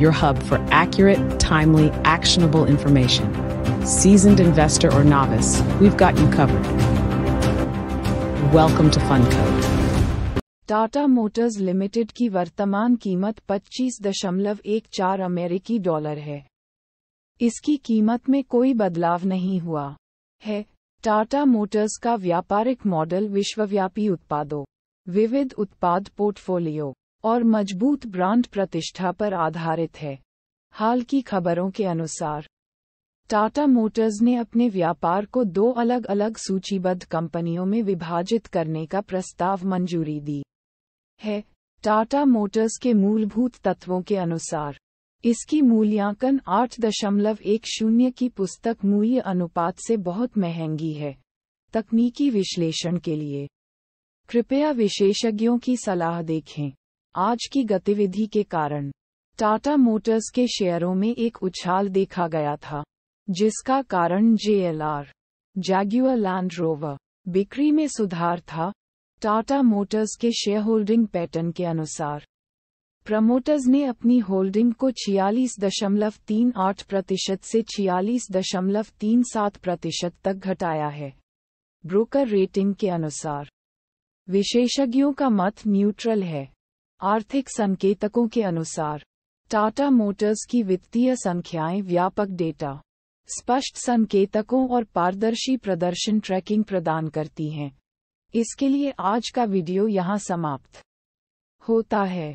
your hub for accurate, timely, actionable information. Seasoned investor or novice, we've got you covered. Welcome to FundCode. Tata motors limited की वर्तमान कीमत 25.14 अमेरिकी dollar है इसकी कीमत में कोई बदलाव नहीं हुआ है टाटा मोटर्स का व्यापारिक मॉडल विश्वव्यापी उत्पादों विविध उत्पाद पोर्टफोलियो और मजबूत ब्रांड प्रतिष्ठा पर आधारित है हाल की खबरों के अनुसार टाटा मोटर्स ने अपने व्यापार को दो अलग अलग सूचीबद्ध कंपनियों में विभाजित करने का प्रस्ताव मंजूरी दी है टाटा मोटर्स के मूलभूत तत्वों के अनुसार इसकी मूल्यांकन आठ दशमलव एक शून्य की पुस्तक मूल्य अनुपात से बहुत महंगी है तकनीकी विश्लेषण के लिए कृपया विशेषज्ञों की सलाह देखें आज की गतिविधि के कारण टाटा मोटर्स के शेयरों में एक उछाल देखा गया था जिसका कारण जेएलआर जैग्यूअर लैंड रोवर बिक्री में सुधार था टाटा मोटर्स के शेयर होल्डिंग पैटर्न के अनुसार प्रमोटर्स ने अपनी होल्डिंग को छियालीस दशमलव तीन आठ प्रतिशत से छियालीस दशमलव तीन सात प्रतिशत तक घटाया है ब्रोकर रेटिंग के अनुसार विशेषज्ञों का मत न्यूट्रल है आर्थिक संकेतकों के अनुसार टाटा मोटर्स की वित्तीय संख्याएं व्यापक डेटा स्पष्ट संकेतकों और पारदर्शी प्रदर्शन ट्रैकिंग प्रदान करती हैं इसके लिए आज का वीडियो यहाँ समाप्त होता है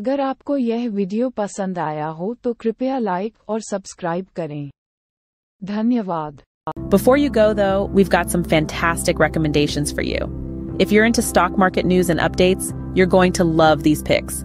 अगर आपको यह वीडियो पसंद आया हो तो कृपया लाइक और सब्सक्राइब करें धन्यवाद Before you go though, we've got some fantastic recommendations for you. If you're into stock market news and updates, you're going to love these picks.